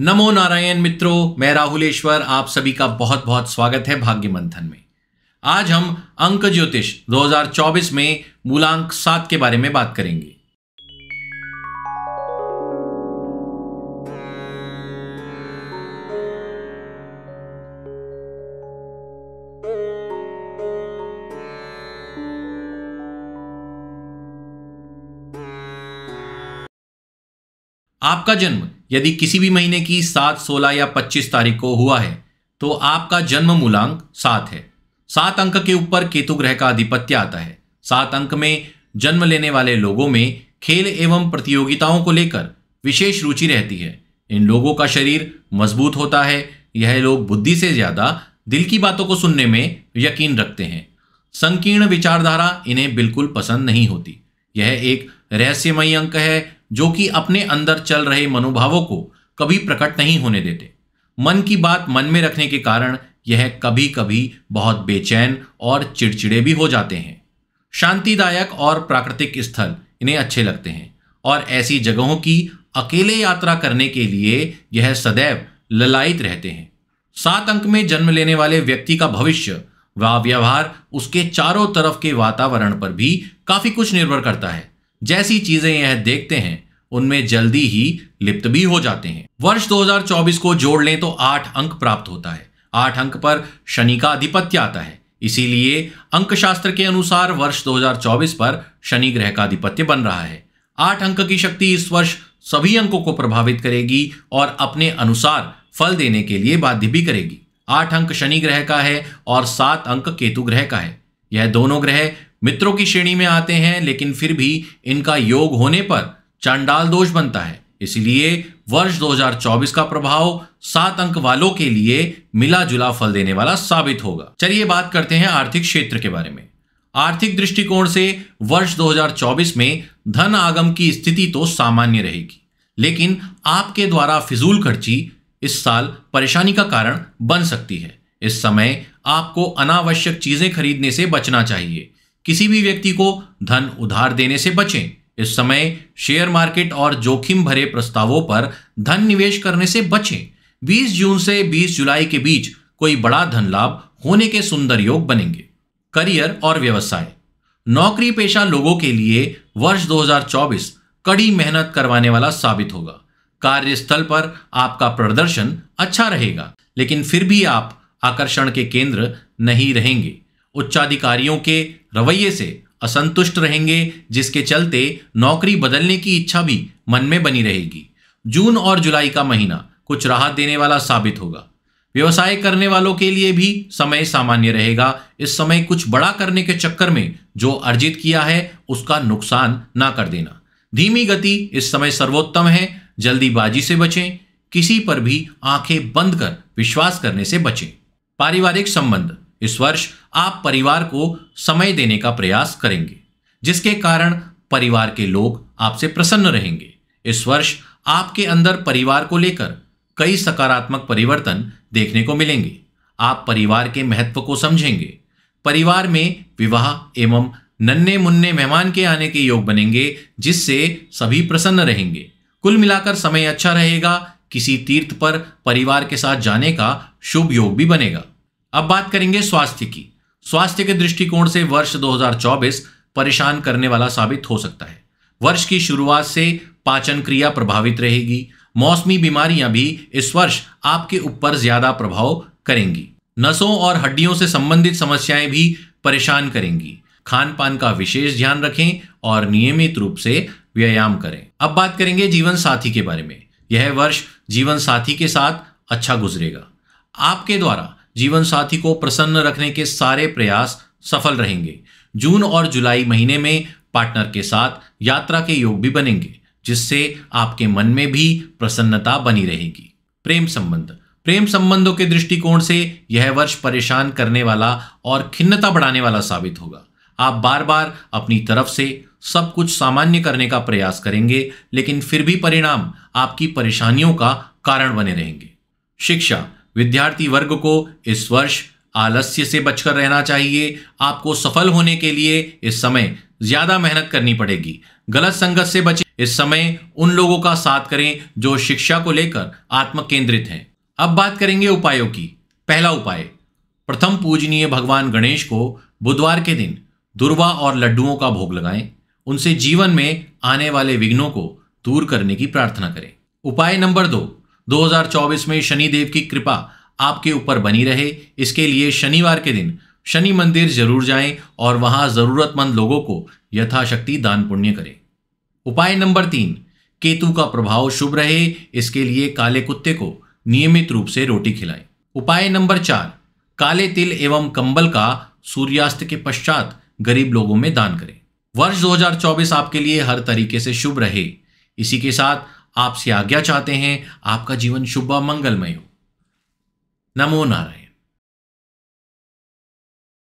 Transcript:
नमो नारायण मित्रों मैं राहुलेश्वर आप सभी का बहुत बहुत स्वागत है भाग्य मंथन में आज हम अंक ज्योतिष 2024 में मूलांक सात के बारे में बात करेंगे आपका जन्म यदि किसी भी महीने की सात सोलह या पच्चीस तारीख को हुआ है तो आपका जन्म मूलांक सात है सात अंक के ऊपर केतु ग्रह का आधिपत्य आता है सात अंक में जन्म लेने वाले लोगों में खेल एवं प्रतियोगिताओं को लेकर विशेष रुचि रहती है इन लोगों का शरीर मजबूत होता है यह लोग बुद्धि से ज्यादा दिल की बातों को सुनने में यकीन रखते हैं संकीर्ण विचारधारा इन्हें बिल्कुल पसंद नहीं होती यह एक रहस्यमयी अंक है जो कि अपने अंदर चल रहे मनोभावों को कभी प्रकट नहीं होने देते मन की बात मन में रखने के कारण यह कभी कभी बहुत बेचैन और चिड़चिड़े भी हो जाते हैं शांतिदायक और प्राकृतिक स्थल इन्हें अच्छे लगते हैं और ऐसी जगहों की अकेले यात्रा करने के लिए यह सदैव ललायित रहते हैं सात अंक में जन्म लेने वाले व्यक्ति का भविष्य व्यवहार उसके चारों तरफ के वातावरण पर भी काफी कुछ निर्भर करता है जैसी चीजें यह देखते हैं उनमें जल्दी ही लिप्त भी हो जाते हैं वर्ष 2024 को जोड़ लें तो आठ अंक प्राप्त होता है आठ अंक पर शनि का आधिपत्य आता है इसीलिए अंक शास्त्र के अनुसार वर्ष 2024 पर शनि ग्रह का आधिपत्य बन रहा है आठ अंक की शक्ति इस वर्ष सभी अंकों को प्रभावित करेगी और अपने अनुसार फल देने के लिए बाध्य भी करेगी आठ अंक शनि ग्रह का है और सात अंक केतु ग्रह का है यह दोनों ग्रह मित्रों की श्रेणी में आते हैं लेकिन फिर भी इनका योग होने पर चांडाल दोष बनता है इसलिए वर्ष 2024 का प्रभाव सात अंक वालों के लिए मिला जुला फल देने वाला साबित होगा चलिए बात करते हैं आर्थिक क्षेत्र के बारे में आर्थिक दृष्टिकोण से वर्ष 2024 में धन आगम की स्थिति तो सामान्य रहेगी लेकिन आपके द्वारा फिजूल खर्ची इस साल परेशानी का कारण बन सकती है इस समय आपको अनावश्यक चीजें खरीदने से बचना चाहिए किसी भी व्यक्ति को धन उधार देने से बचें इस समय शेयर मार्केट और जोखिम भरे प्रस्तावों पर धन निवेश करने से बचें 20 जून से 20 जुलाई के बीच कोई बड़ा धन लाभ होने के सुंदर योग बनेंगे करियर और व्यवसाय नौकरी पेशा लोगों के लिए वर्ष 2024 कड़ी मेहनत करवाने वाला साबित होगा कार्यस्थल पर आपका प्रदर्शन अच्छा रहेगा लेकिन फिर भी आप आकर्षण के केंद्र नहीं रहेंगे उच्चाधिकारियों के रवैये से असंतुष्ट रहेंगे जिसके चलते नौकरी बदलने की इच्छा भी मन में बनी रहेगी जून और जुलाई का महीना कुछ राहत देने वाला साबित होगा व्यवसाय करने वालों के लिए भी समय सामान्य रहेगा इस समय कुछ बड़ा करने के चक्कर में जो अर्जित किया है उसका नुकसान ना कर देना धीमी गति इस समय सर्वोत्तम है जल्दीबाजी से बचें किसी पर भी आंखें बंद कर विश्वास करने से बचें पारिवारिक संबंध इस वर्ष आप परिवार को समय देने का प्रयास करेंगे जिसके कारण परिवार के लोग आपसे प्रसन्न रहेंगे इस वर्ष आपके अंदर परिवार को लेकर कई सकारात्मक परिवर्तन देखने को मिलेंगे आप परिवार के महत्व को समझेंगे परिवार में विवाह एवं नन्हे मुन्ने मेहमान के आने के योग बनेंगे जिससे सभी प्रसन्न रहेंगे कुल मिलाकर समय अच्छा रहेगा किसी तीर्थ पर परिवार के साथ जाने का शुभ योग भी बनेगा अब बात करेंगे स्वास्थ्य की स्वास्थ्य के दृष्टिकोण से वर्ष 2024 परेशान करने वाला साबित हो सकता है वर्ष की शुरुआत से पाचन क्रिया प्रभावित रहेगी मौसमी बीमारियां भी इस वर्ष आपके ऊपर ज्यादा प्रभाव करेंगी नसों और हड्डियों से संबंधित समस्याएं भी परेशान करेंगी खान पान का विशेष ध्यान रखें और नियमित रूप से व्यायाम करें अब बात करेंगे जीवन साथी के बारे में यह वर्ष जीवन साथी के साथ अच्छा गुजरेगा आपके द्वारा जीवन साथी को प्रसन्न रखने के सारे प्रयास सफल रहेंगे जून और जुलाई महीने में पार्टनर के साथ यात्रा के योग भी बनेंगे जिससे आपके मन में भी प्रसन्नता बनी रहेगी प्रेम संबंध प्रेम संबंधों के दृष्टिकोण से यह वर्ष परेशान करने वाला और खिन्नता बढ़ाने वाला साबित होगा आप बार बार अपनी तरफ से सब कुछ सामान्य करने का प्रयास करेंगे लेकिन फिर भी परिणाम आपकी परेशानियों का कारण बने रहेंगे शिक्षा विद्यार्थी वर्ग को इस वर्ष आलस्य से बचकर रहना चाहिए आपको सफल होने के लिए इस समय ज्यादा मेहनत करनी पड़ेगी गलत संगत से बचें इस समय उन लोगों का साथ करें जो शिक्षा को लेकर आत्म केंद्रित हैं अब बात करेंगे उपायों की पहला उपाय प्रथम पूजनीय भगवान गणेश को बुधवार के दिन दुर्वा और लड्डुओं का भोग लगाएं उनसे जीवन में आने वाले विघ्नों को दूर करने की प्रार्थना करें उपाय नंबर दो 2024 में शनि देव की कृपा आपके ऊपर बनी रहे इसके लिए शनिवार के दिन शनि मंदिर जरूर जाएं और वहां जरूरतमंद लोगों को यथाशक्ति दान पुण्य करें उपाय नंबर तीन केतु का प्रभाव शुभ रहे इसके लिए काले कुत्ते को नियमित रूप से रोटी खिलाएं उपाय नंबर चार काले तिल एवं कंबल का सूर्यास्त के पश्चात गरीब लोगों में दान करें वर्ष 2024 आपके लिए हर तरीके से शुभ रहे इसी के साथ आपसे आज्ञा चाहते हैं आपका जीवन शुभ मंगलमय हो नमो नारायण